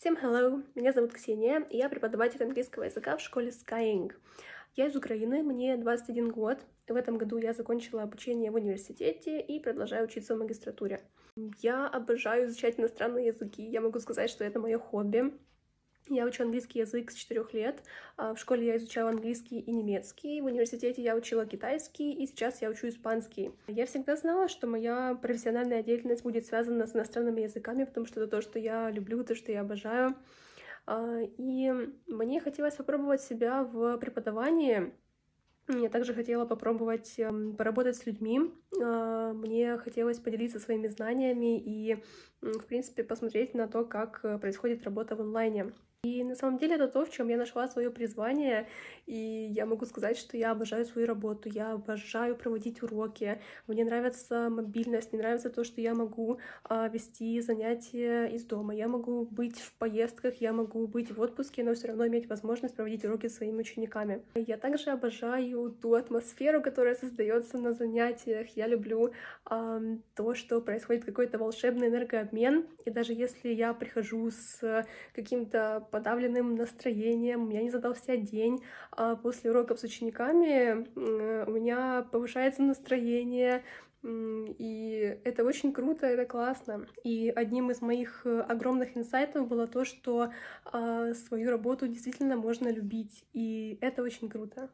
Всем hello! Меня зовут Ксения, и я преподаватель английского языка в школе Skying. Я из Украины, мне 21 год. В этом году я закончила обучение в университете и продолжаю учиться в магистратуре. Я обожаю изучать иностранные языки, я могу сказать, что это мое хобби. Я учу английский язык с 4 лет. А, в школе я изучала английский и немецкий. В университете я учила китайский, и сейчас я учу испанский. Я всегда знала, что моя профессиональная деятельность будет связана с иностранными языками, потому что это то, что я люблю, то, что я обожаю. А, и мне хотелось попробовать себя в преподавании. Я также хотела попробовать эм, поработать с людьми. А, мне хотелось поделиться своими знаниями и, в принципе, посмотреть на то, как э, происходит работа в онлайне. И на самом деле это то, в чем я нашла свое призвание. И я могу сказать, что я обожаю свою работу, я обожаю проводить уроки. Мне нравится мобильность, мне нравится то, что я могу а, вести занятия из дома. Я могу быть в поездках, я могу быть в отпуске, но все равно иметь возможность проводить уроки со своими учениками. Я также обожаю ту атмосферу, которая создается на занятиях. Я люблю а, то, что происходит какой-то волшебный энергообмен. И даже если я прихожу с каким-то подавленным настроением, я не задался день, а после уроков с учениками у меня повышается настроение, и это очень круто, это классно. И одним из моих э, огромных инсайтов было то, что а, свою работу действительно можно любить. И это очень круто.